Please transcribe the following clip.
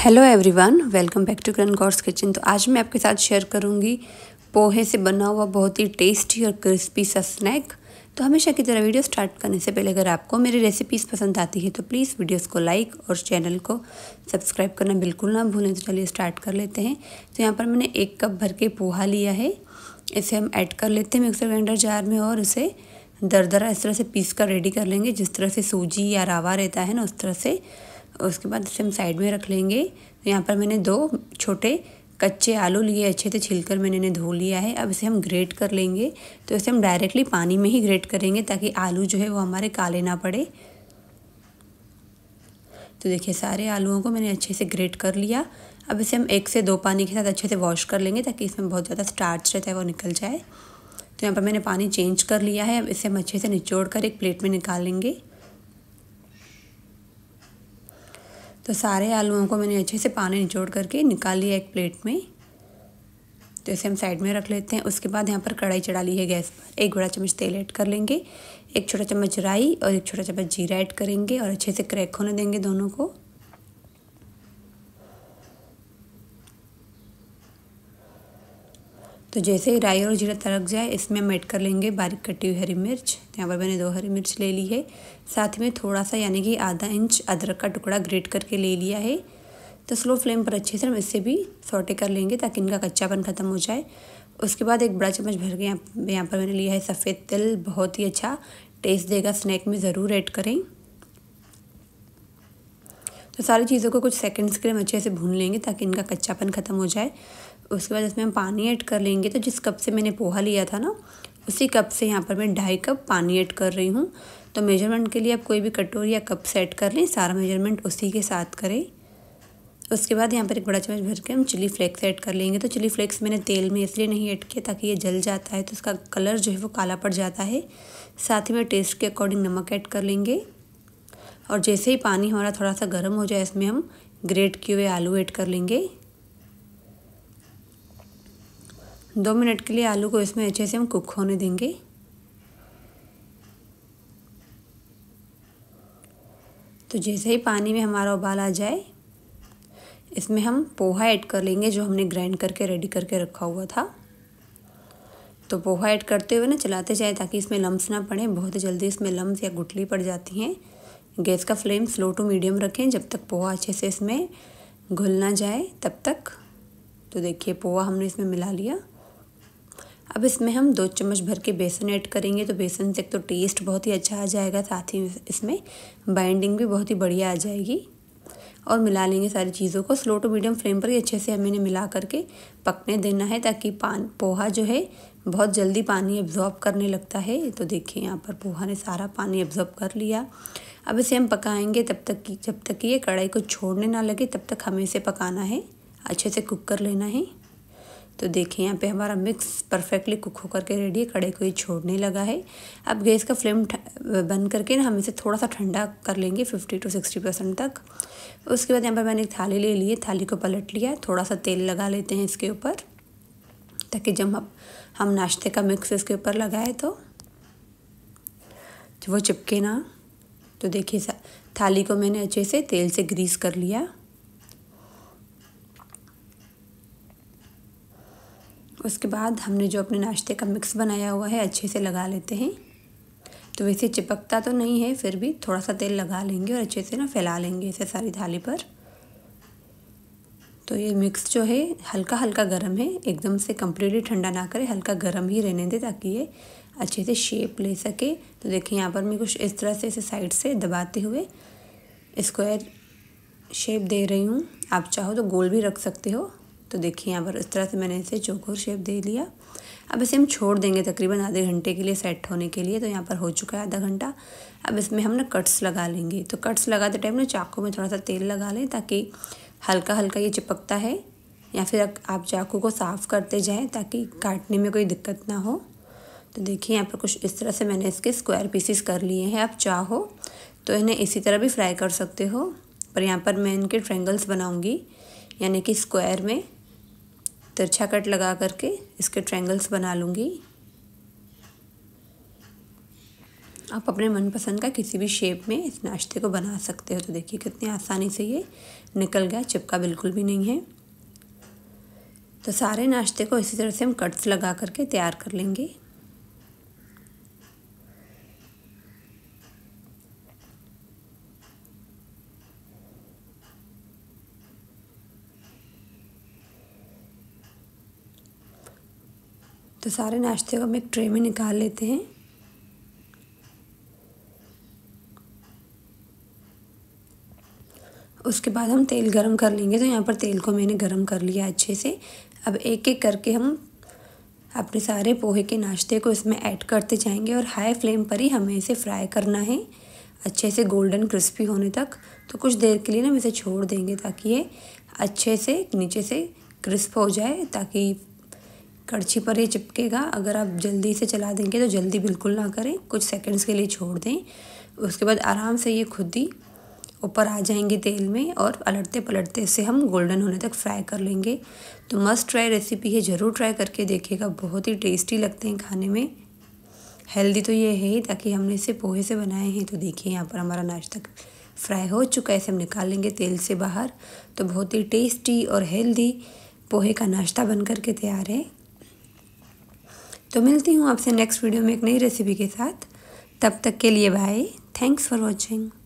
hello everyone welcome back to Karan god's kitchen तो आज मैं आपके साथ शेयर करूंगी पोहे से बना हुआ बहुत ही टेस्टी और क्रिस्पी सा स्नैक तो हमेशा की तरह वीडियो स्टार्ट करने से पहले अगर आपको मेरी रेसिपीज़ पसंद आती है तो प्लीज़ वीडियोस को लाइक और चैनल को सब्सक्राइब करना बिल्कुल ना भूलें तो चलिए स्टार्ट कर लेते हैं तो यहाँ पर मैंने एक कप भर के पोहा लिया है इसे हम ऐड कर लेते हैं मिक्सर ग्राइंडर जार में और उसे दरदरा इस तरह से पीस कर रेडी कर लेंगे जिस तरह से सूजी या रावा रहता है ना उस तरह से उसके बाद इसे हम साइड में रख लेंगे तो यहाँ पर मैंने दो छोटे कच्चे आलू लिए अच्छे से छिलकर मैंने इन्हें धो लिया है अब इसे हम ग्रेट कर लेंगे तो इसे हम डायरेक्टली पानी में ही ग्रेट करेंगे ताकि आलू जो है वो हमारे काले ना पड़े तो देखिए सारे आलूओं को मैंने अच्छे से ग्रेट कर लिया अब इसे हम एक से दो पानी के साथ अच्छे से वॉश कर लेंगे ताकि इसमें बहुत ज़्यादा स्टार्च रहता है वो निकल जाए तो यहाँ पर मैंने पानी चेंज कर लिया है अब इसे हम अच्छे से निचोड़ कर एक प्लेट में निकाल लेंगे तो सारे आलूओं को मैंने अच्छे से पानी निचोड़ करके निकाल लिया एक प्लेट में तो इसे हम साइड में रख लेते हैं उसके बाद यहाँ पर कढ़ाई चढ़ा ली है गैस पर एक बड़ा चम्मच तेल ऐड कर लेंगे एक छोटा चम्मच राई और एक छोटा चम्मच जीरा ऐड करेंगे और अच्छे से क्रैक होने देंगे दोनों को तो जैसे ही राई और जीरा तड़क जाए इसमें हम ऐड कर लेंगे बारीक कटी हुई हरी मिर्च यहाँ पर मैंने दो हरी मिर्च ले ली है साथ में थोड़ा सा यानी कि आधा इंच अदरक का टुकड़ा ग्रेट करके ले लिया है तो स्लो फ्लेम पर अच्छे से हम इसे भी सोटे कर लेंगे ताकि इनका कच्चापन ख़त्म हो जाए उसके बाद एक बड़ा चम्मच भर के यहाँ यहाँ पर मैंने लिया है सफ़ेद तिल बहुत ही अच्छा टेस्ट देगा स्नैक में ज़रूर ऐड करें तो सारी चीज़ों को कुछ सेकंड्स के लिए हम अच्छे से भून लेंगे ताकि इनका कच्चापन ख़त्म हो जाए उसके बाद इसमें हम पानी ऐड कर लेंगे तो जिस कप से मैंने पोहा लिया था ना उसी कप से यहाँ पर मैं ढाई कप पानी ऐड कर रही हूँ तो मेजरमेंट के लिए आप कोई भी कटोरी या कप सेट कर लें सारा मेजरमेंट उसी के साथ करें उसके बाद यहाँ पर एक बड़ा चम्मच भर के हम चिली फ्लेक्स ऐड कर लेंगे तो चिली फ्लेक्स मैंने तेल में इसलिए नहीं ऐड किया ताकि ये जल जाता है तो उसका कलर जो है वो काला पड़ जाता है साथ ही मैं टेस्ट के अकॉर्डिंग नमक ऐड कर लेंगे और जैसे ही पानी हमारा थोड़ा सा गर्म हो जाए इसमें हम ग्रेट किए हुए आलू ऐड कर लेंगे दो मिनट के लिए आलू को इसमें अच्छे से हम कुक होने देंगे तो जैसे ही पानी में हमारा उबाल आ जाए इसमें हम पोहा ऐड कर लेंगे जो हमने ग्राइंड करके रेडी करके रखा हुआ था तो पोहा ऐड करते हुए ना चलाते जाए ताकि इसमें लम्स ना पड़े बहुत जल्दी इसमें लम्स या गुटली पड़ जाती हैं गैस का फ्लेम स्लो टू मीडियम रखें जब तक पोहा अच्छे से इसमें घुल ना जाए तब तक तो देखिए पोहा हमने इसमें मिला लिया अब इसमें हम दो चम्मच भर के बेसन ऐड करेंगे तो बेसन से एक तो टेस्ट बहुत ही अच्छा आ जाएगा साथ ही इसमें बाइंडिंग भी बहुत ही बढ़िया आ जाएगी और मिला लेंगे सारी चीज़ों को स्लो टू मीडियम फ्लेम पर ही अच्छे से हमें इन्हें मिला करके पकने देना है ताकि पान पोहा जो है बहुत जल्दी पानी एब्जॉर्ब करने लगता है तो देखिए यहाँ पर पोहा ने सारा पानी एब्जॉर्ब कर लिया अब इसे हम पकाएंगे तब तक कि जब तक कि ये कढ़ाई को छोड़ने ना लगे तब तक हमें इसे पकाना है अच्छे से कुक कर लेना है तो देखिए यहाँ पे हमारा मिक्स परफेक्टली कुक होकर के रेडी है कड़े को ये छोड़ने लगा है अब गैस का फ्लेम बंद करके ना हम इसे थोड़ा सा ठंडा कर लेंगे फिफ्टी टू सिक्सटी परसेंट तक उसके बाद यहाँ पर मैंने एक थाली ले ली है थाली को पलट लिया थोड़ा सा तेल लगा लेते हैं इसके ऊपर ताकि जब हम हम नाश्ते का मिक्स इसके ऊपर लगाए तो, तो वो चिपके ना तो देखिए थाली को मैंने अच्छे से तेल से ग्रीस कर लिया उसके बाद हमने जो अपने नाश्ते का मिक्स बनाया हुआ है अच्छे से लगा लेते हैं तो वैसे चिपकता तो नहीं है फिर भी थोड़ा सा तेल लगा लेंगे और अच्छे से ना फैला लेंगे इसे सारी थाली पर तो ये मिक्स जो है हल्का हल्का गर्म है एकदम से कम्प्लीटली ठंडा ना करें हल्का गर्म ही रहने दें ताकि ये अच्छे से शेप ले सके तो देखिए यहाँ पर मैं कुछ इस तरह से इसे साइड से दबाते हुए स्क्वायर शेप दे रही हूँ आप चाहो तो गोल भी रख सकते हो तो देखिए यहाँ पर इस तरह से मैंने इसे चौकोर शेप दे लिया अब इसे हम छोड़ देंगे तकरीबन आधे घंटे के लिए सेट होने के लिए तो यहाँ पर हो चुका है आधा घंटा अब इसमें हम ना कट्स लगा लेंगे तो कट्स लगाते टाइम ना चाकू में थोड़ा सा तेल लगा लें ताकि हल्का हल्का ये चिपकता है या फिर आप चाकू को साफ़ करते जाएँ ताकि काटने में कोई दिक्कत ना हो तो देखिए यहाँ पर कुछ इस तरह से मैंने इसके स्क्वायर पीसीस कर लिए हैं आप चाहो तो इन्हें इसी तरह भी फ्राई कर सकते हो पर यहाँ पर मैं इनके ट्रेंगल्स बनाऊँगी यानी कि स्क्वायर में तिरछा कट लगा करके इसके ट्रैंगल्स बना लूँगी आप अपने मनपसंद का किसी भी शेप में इस नाश्ते को बना सकते हो तो देखिए कितनी आसानी से ये निकल गया चिपका बिल्कुल भी नहीं है तो सारे नाश्ते को इसी तरह से हम कट्स लगा करके तैयार कर लेंगे तो सारे नाश्ते को हम एक ट्रे में निकाल लेते हैं उसके बाद हम तेल गरम कर लेंगे तो यहाँ पर तेल को मैंने गरम कर लिया अच्छे से अब एक एक करके हम अपने सारे पोहे के नाश्ते को इसमें ऐड करते जाएंगे और हाई फ्लेम पर ही हमें इसे फ्राई करना है अच्छे से गोल्डन क्रिस्पी होने तक तो कुछ देर के लिए ना हम इसे छोड़ देंगे ताकि ये अच्छे से नीचे से क्रिस्प हो जाए ताकि कड़छी पर ही चिपकेगा अगर आप जल्दी से चला देंगे तो जल्दी बिल्कुल ना करें कुछ सेकंड्स के लिए छोड़ दें उसके बाद आराम से ये खुद ही ऊपर आ जाएंगे तेल में और पलटते पलटते इसे हम गोल्डन होने तक फ्राई कर लेंगे तो मस्ट ट्राई रेसिपी है ज़रूर ट्राई करके देखिएगा बहुत ही टेस्टी लगते हैं खाने में हेल्दी तो ये है ही ताकि हमने इसे पोहे से बनाए हैं तो देखिए यहाँ पर हमारा नाश्ता फ्राई हो चुका है इसे हम निकाल लेंगे तेल से बाहर तो बहुत ही टेस्टी और हेल्दी पोहे का नाश्ता बन कर के तैयार है तो मिलती हूँ आपसे नेक्स्ट वीडियो में एक नई रेसिपी के साथ तब तक के लिए बाय थैंक्स फॉर वॉचिंग